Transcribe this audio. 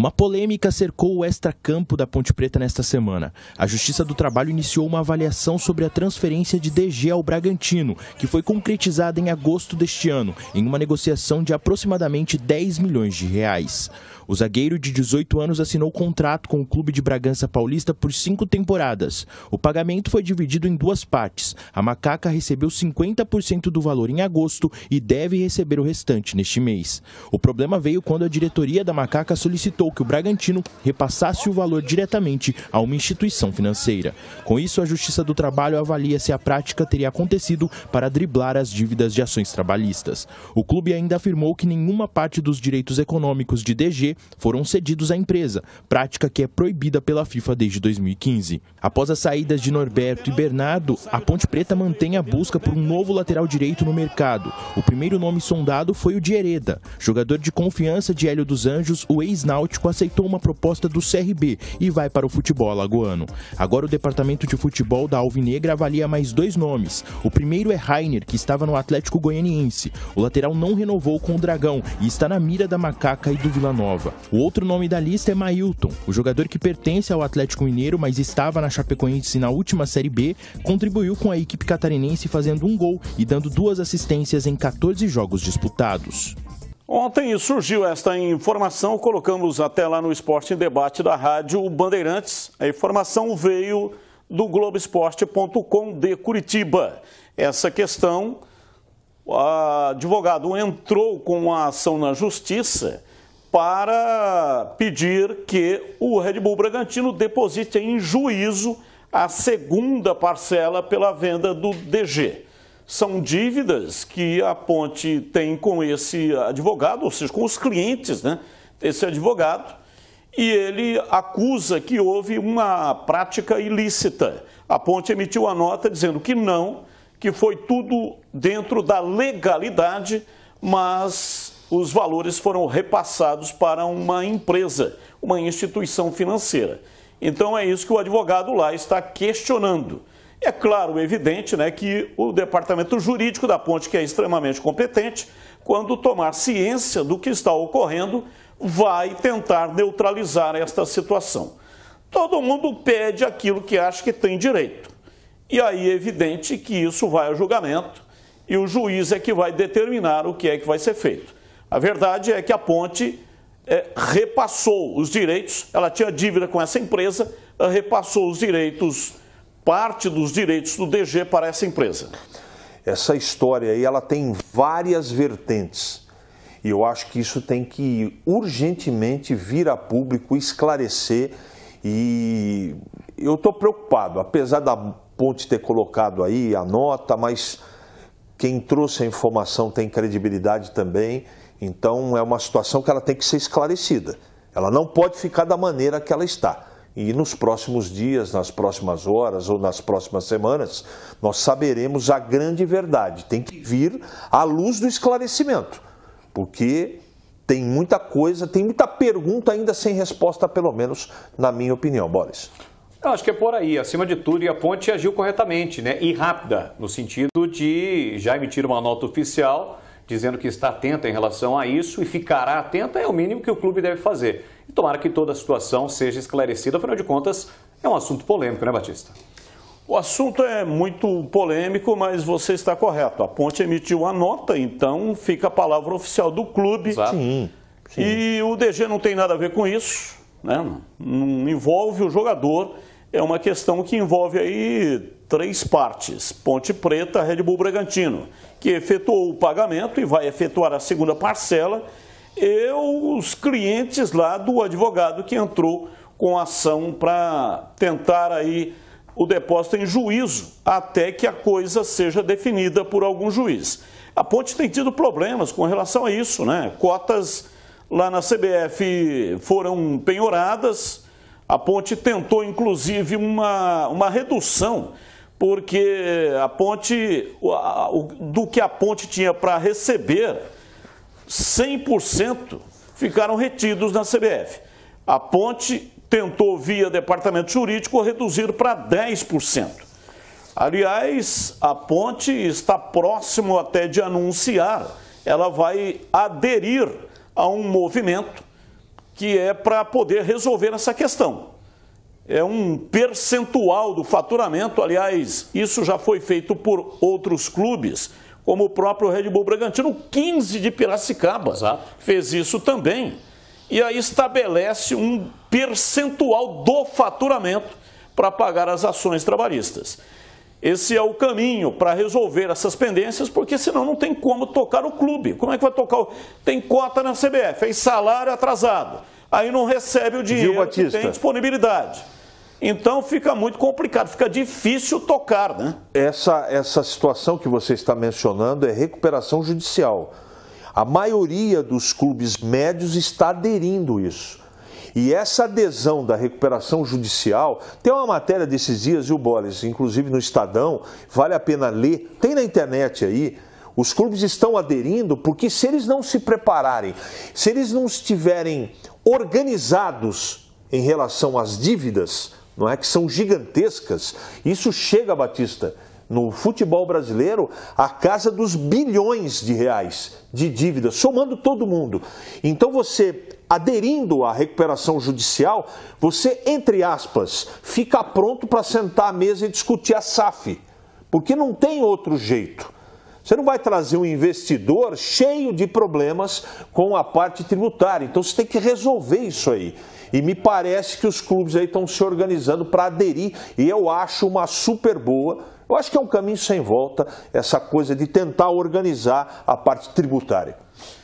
Uma polêmica cercou o extracampo da Ponte Preta nesta semana. A Justiça do Trabalho iniciou uma avaliação sobre a transferência de DG ao Bragantino, que foi concretizada em agosto deste ano, em uma negociação de aproximadamente 10 milhões de reais. O zagueiro de 18 anos assinou contrato com o clube de Bragança Paulista por cinco temporadas. O pagamento foi dividido em duas partes. A Macaca recebeu 50% do valor em agosto e deve receber o restante neste mês. O problema veio quando a diretoria da Macaca solicitou que o Bragantino repassasse o valor diretamente a uma instituição financeira. Com isso, a Justiça do Trabalho avalia se a prática teria acontecido para driblar as dívidas de ações trabalhistas. O clube ainda afirmou que nenhuma parte dos direitos econômicos de DG foram cedidos à empresa, prática que é proibida pela FIFA desde 2015. Após as saídas de Norberto e Bernardo, a Ponte Preta mantém a busca por um novo lateral direito no mercado. O primeiro nome sondado foi o de Hereda, jogador de confiança de Hélio dos Anjos, o ex-náutico Náutico aceitou uma proposta do CRB e vai para o futebol alagoano. Agora o departamento de futebol da Alvinegra avalia mais dois nomes. O primeiro é Rainer, que estava no Atlético Goianiense. O lateral não renovou com o Dragão e está na mira da Macaca e do Vila Nova. O outro nome da lista é Mailton. O jogador que pertence ao Atlético Mineiro, mas estava na Chapecoense na última Série B, contribuiu com a equipe catarinense fazendo um gol e dando duas assistências em 14 jogos disputados. Ontem surgiu esta informação, colocamos até lá no Esporte em Debate da Rádio Bandeirantes. A informação veio do Globoesporte.com de Curitiba. Essa questão, o advogado entrou com a ação na justiça para pedir que o Red Bull Bragantino deposite em juízo a segunda parcela pela venda do DG são dívidas que a Ponte tem com esse advogado, ou seja, com os clientes, né? Esse advogado. E ele acusa que houve uma prática ilícita. A Ponte emitiu a nota dizendo que não, que foi tudo dentro da legalidade, mas os valores foram repassados para uma empresa, uma instituição financeira. Então é isso que o advogado lá está questionando é claro, evidente, né, que o departamento jurídico da ponte, que é extremamente competente, quando tomar ciência do que está ocorrendo, vai tentar neutralizar esta situação. Todo mundo pede aquilo que acha que tem direito. E aí é evidente que isso vai ao julgamento e o juiz é que vai determinar o que é que vai ser feito. A verdade é que a ponte é, repassou os direitos, ela tinha dívida com essa empresa, repassou os direitos parte dos direitos do DG para essa empresa. Essa história aí, ela tem várias vertentes. E eu acho que isso tem que urgentemente vir a público, esclarecer. E eu estou preocupado, apesar da Ponte ter colocado aí a nota, mas quem trouxe a informação tem credibilidade também. Então é uma situação que ela tem que ser esclarecida. Ela não pode ficar da maneira que ela está. E nos próximos dias, nas próximas horas ou nas próximas semanas, nós saberemos a grande verdade. Tem que vir à luz do esclarecimento, porque tem muita coisa, tem muita pergunta ainda sem resposta, pelo menos na minha opinião, Boris. Eu acho que é por aí. Acima de tudo, e a ponte agiu corretamente, né? E rápida, no sentido de já emitir uma nota oficial dizendo que está atenta em relação a isso e ficará atenta, é o mínimo que o clube deve fazer. E tomara que toda a situação seja esclarecida, afinal de contas, é um assunto polêmico, né, Batista? O assunto é muito polêmico, mas você está correto. A ponte emitiu a nota, então fica a palavra oficial do clube. Exato. Sim, sim. E o DG não tem nada a ver com isso, né? não envolve o jogador. É uma questão que envolve aí três partes: Ponte Preta, Red Bull Bragantino, que efetuou o pagamento e vai efetuar a segunda parcela e os clientes lá do advogado que entrou com ação para tentar aí o depósito em juízo até que a coisa seja definida por algum juiz. A Ponte tem tido problemas com relação a isso, né? Cotas lá na CBF foram penhoradas, a Ponte tentou inclusive uma, uma redução, porque a Ponte, do que a Ponte tinha para receber, 100% ficaram retidos na CBF. A Ponte tentou, via departamento jurídico, reduzir para 10%. Aliás, a Ponte está próximo até de anunciar, ela vai aderir a um movimento que é para poder resolver essa questão. É um percentual do faturamento, aliás, isso já foi feito por outros clubes como o próprio Red Bull Bragantino, 15 de Piracicaba, Exato. fez isso também. E aí estabelece um percentual do faturamento para pagar as ações trabalhistas. Esse é o caminho para resolver essas pendências, porque senão não tem como tocar o clube. Como é que vai tocar? O... Tem cota na CBF, aí salário atrasado, aí não recebe o dinheiro que tem disponibilidade. Então fica muito complicado, fica difícil tocar, né? Essa, essa situação que você está mencionando é recuperação judicial. A maioria dos clubes médios está aderindo a isso. E essa adesão da recuperação judicial, tem uma matéria desses dias, e o Boris, inclusive no Estadão, vale a pena ler, tem na internet aí, os clubes estão aderindo porque se eles não se prepararem, se eles não estiverem organizados em relação às dívidas, não é? que são gigantescas. Isso chega, Batista, no futebol brasileiro, a casa dos bilhões de reais de dívida, somando todo mundo. Então você, aderindo à recuperação judicial, você, entre aspas, fica pronto para sentar à mesa e discutir a SAF, porque não tem outro jeito. Você não vai trazer um investidor cheio de problemas com a parte tributária. Então você tem que resolver isso aí. E me parece que os clubes aí estão se organizando para aderir, e eu acho uma super boa. Eu acho que é um caminho sem volta essa coisa de tentar organizar a parte tributária.